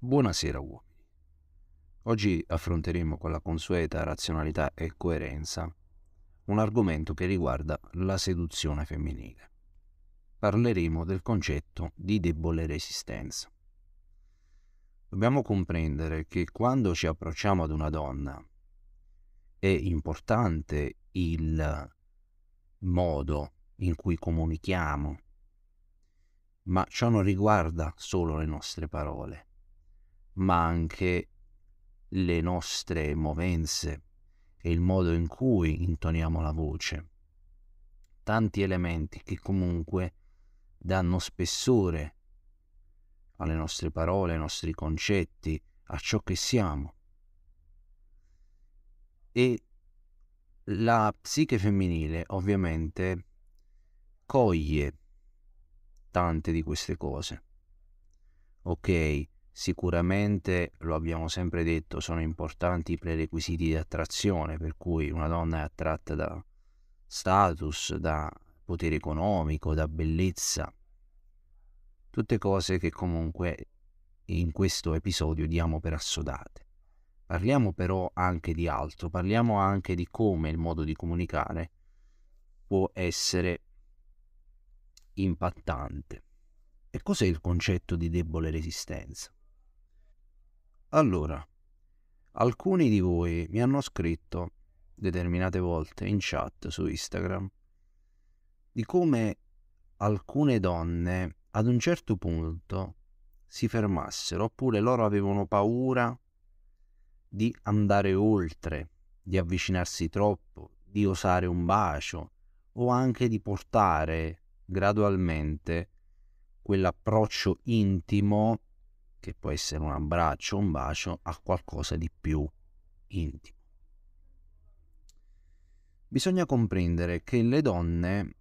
Buonasera uomini. Oggi affronteremo con la consueta razionalità e coerenza un argomento che riguarda la seduzione femminile. Parleremo del concetto di debole resistenza. Dobbiamo comprendere che quando ci approcciamo ad una donna è importante il modo in cui comunichiamo, ma ciò non riguarda solo le nostre parole ma anche le nostre movenze e il modo in cui intoniamo la voce. Tanti elementi che comunque danno spessore alle nostre parole, ai nostri concetti, a ciò che siamo. E la psiche femminile ovviamente coglie tante di queste cose. Ok, Sicuramente, lo abbiamo sempre detto, sono importanti i prerequisiti di attrazione, per cui una donna è attratta da status, da potere economico, da bellezza. Tutte cose che comunque in questo episodio diamo per assodate. Parliamo però anche di altro, parliamo anche di come il modo di comunicare può essere impattante. E cos'è il concetto di debole resistenza? Allora, alcuni di voi mi hanno scritto determinate volte in chat su Instagram di come alcune donne ad un certo punto si fermassero oppure loro avevano paura di andare oltre, di avvicinarsi troppo, di osare un bacio o anche di portare gradualmente quell'approccio intimo che può essere un abbraccio, un bacio, a qualcosa di più intimo. Bisogna comprendere che le donne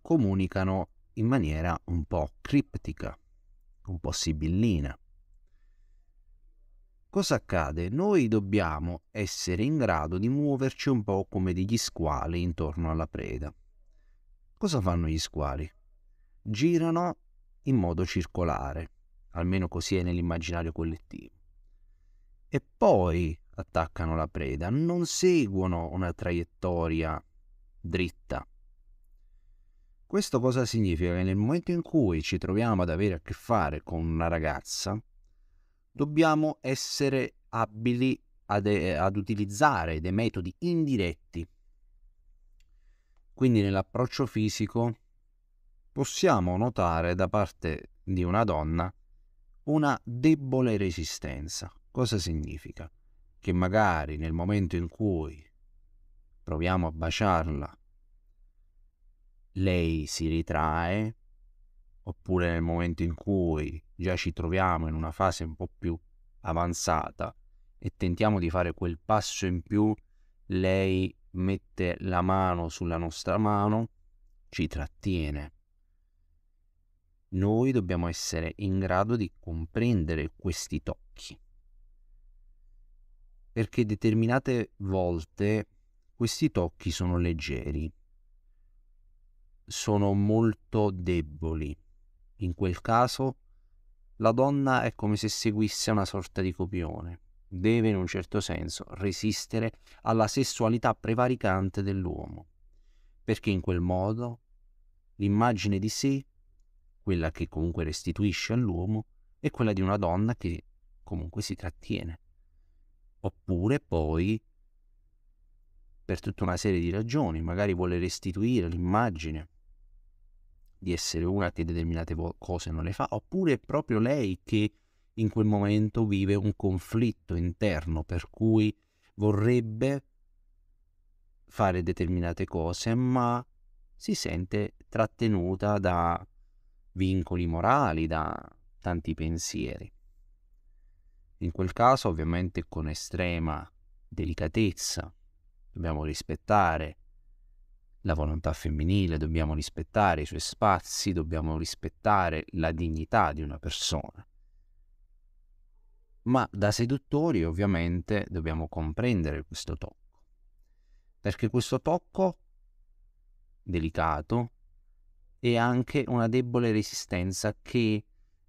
comunicano in maniera un po' criptica, un po' sibillina. Cosa accade? Noi dobbiamo essere in grado di muoverci un po' come degli squali intorno alla preda. Cosa fanno gli squali? Girano in modo circolare, almeno così è nell'immaginario collettivo. E poi attaccano la preda, non seguono una traiettoria dritta. Questo cosa significa? Che nel momento in cui ci troviamo ad avere a che fare con una ragazza, dobbiamo essere abili ad, eh, ad utilizzare dei metodi indiretti. Quindi nell'approccio fisico possiamo notare da parte di una donna una debole resistenza. Cosa significa? Che magari nel momento in cui proviamo a baciarla, lei si ritrae, oppure nel momento in cui già ci troviamo in una fase un po' più avanzata e tentiamo di fare quel passo in più, lei mette la mano sulla nostra mano, ci trattiene noi dobbiamo essere in grado di comprendere questi tocchi. Perché determinate volte questi tocchi sono leggeri, sono molto deboli. In quel caso la donna è come se seguisse una sorta di copione. Deve in un certo senso resistere alla sessualità prevaricante dell'uomo, perché in quel modo l'immagine di sé quella che comunque restituisce all'uomo, e quella di una donna che comunque si trattiene. Oppure poi, per tutta una serie di ragioni, magari vuole restituire l'immagine di essere una che determinate cose non le fa, oppure è proprio lei che in quel momento vive un conflitto interno per cui vorrebbe fare determinate cose, ma si sente trattenuta da vincoli morali, da tanti pensieri. In quel caso ovviamente con estrema delicatezza dobbiamo rispettare la volontà femminile, dobbiamo rispettare i suoi spazi, dobbiamo rispettare la dignità di una persona. Ma da seduttori ovviamente dobbiamo comprendere questo tocco, perché questo tocco delicato, e anche una debole resistenza che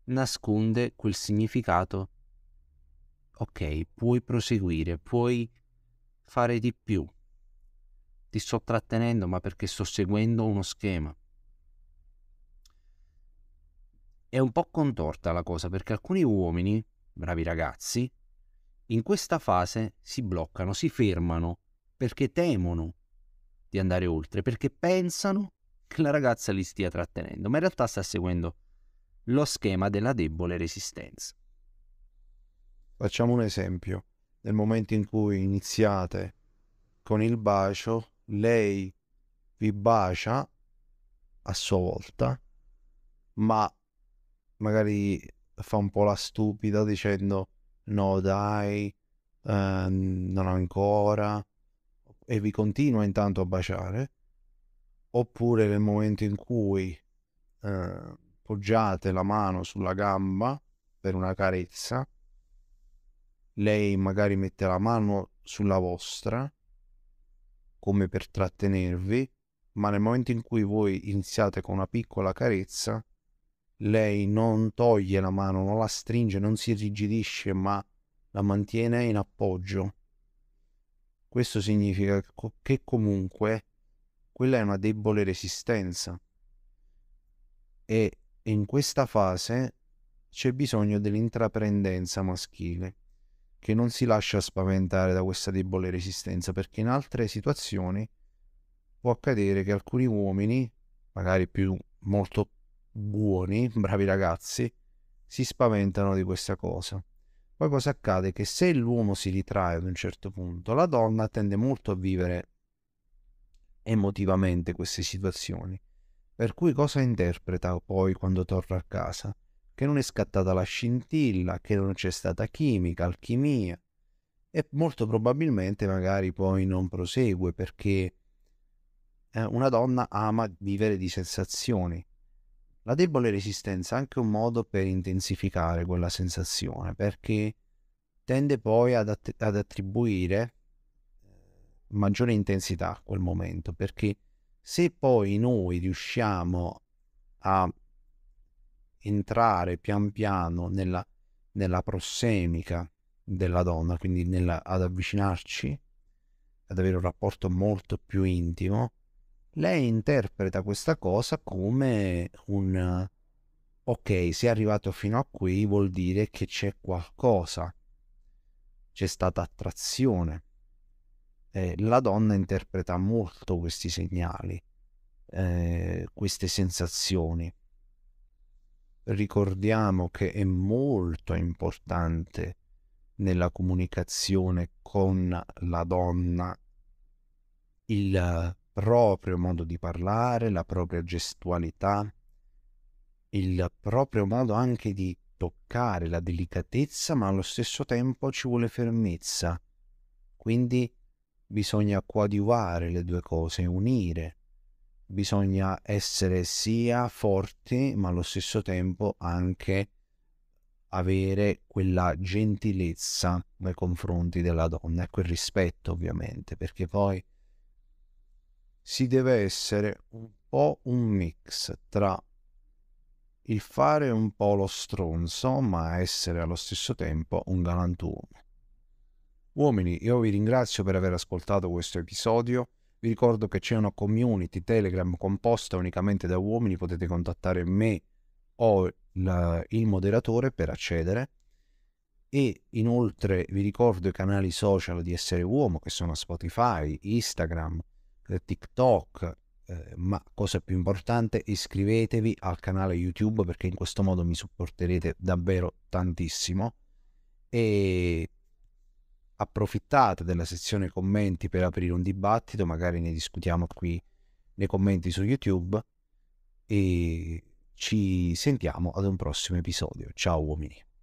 nasconde quel significato. Ok, puoi proseguire, puoi fare di più. Ti sto trattenendo ma perché sto seguendo uno schema. È un po' contorta la cosa perché alcuni uomini, bravi ragazzi, in questa fase si bloccano, si fermano perché temono di andare oltre, perché pensano che la ragazza li stia trattenendo, ma in realtà sta seguendo lo schema della debole resistenza. Facciamo un esempio. Nel momento in cui iniziate con il bacio, lei vi bacia a sua volta, ma magari fa un po' la stupida dicendo no dai, eh, non ancora, e vi continua intanto a baciare, oppure nel momento in cui eh, poggiate la mano sulla gamba per una carezza, lei magari mette la mano sulla vostra come per trattenervi, ma nel momento in cui voi iniziate con una piccola carezza, lei non toglie la mano, non la stringe, non si irrigidisce, ma la mantiene in appoggio. Questo significa che comunque quella è una debole resistenza. E in questa fase c'è bisogno dell'intraprendenza maschile, che non si lascia spaventare da questa debole resistenza, perché in altre situazioni può accadere che alcuni uomini, magari più molto buoni, bravi ragazzi, si spaventano di questa cosa. Poi cosa accade? Che se l'uomo si ritrae ad un certo punto, la donna tende molto a vivere emotivamente queste situazioni. Per cui cosa interpreta poi quando torna a casa? Che non è scattata la scintilla, che non c'è stata chimica, alchimia e molto probabilmente magari poi non prosegue perché eh, una donna ama vivere di sensazioni. La debole resistenza è anche un modo per intensificare quella sensazione perché tende poi ad, att- ad attribuire maggiore intensità a quel momento, perché se poi noi riusciamo a entrare pian piano nella, nella prossemica della donna, quindi nella, ad avvicinarci, ad avere un rapporto molto più intimo, lei interpreta questa cosa come un ok, è arrivato fino a qui vuol dire che c'è qualcosa, c'è stata attrazione eh, la donna interpreta molto questi segnali, eh, queste sensazioni. Ricordiamo che è molto importante nella comunicazione con la donna il proprio modo di parlare, la propria gestualità, il proprio modo anche di toccare la delicatezza, ma allo stesso tempo ci vuole fermezza. Quindi bisogna coadiuvare le due cose, unire. Bisogna essere sia forti, ma allo stesso tempo anche avere quella gentilezza nei confronti della donna e quel rispetto ovviamente, perché poi si deve essere un po' un mix tra il fare un po' lo stronzo, ma essere allo stesso tempo un galantuomo. Uomini, io vi ringrazio per aver ascoltato questo episodio. Vi ricordo che c'è una community Telegram composta unicamente da uomini, potete contattare me o la, il moderatore per accedere. E inoltre vi ricordo i canali social di Essere Uomo che sono Spotify, Instagram, eh, TikTok, eh, ma cosa più importante iscrivetevi al canale YouTube perché in questo modo mi supporterete davvero tantissimo. E approfittate della sezione commenti per aprire un dibattito, magari ne discutiamo qui nei commenti su YouTube e ci sentiamo ad un prossimo episodio. Ciao uomini.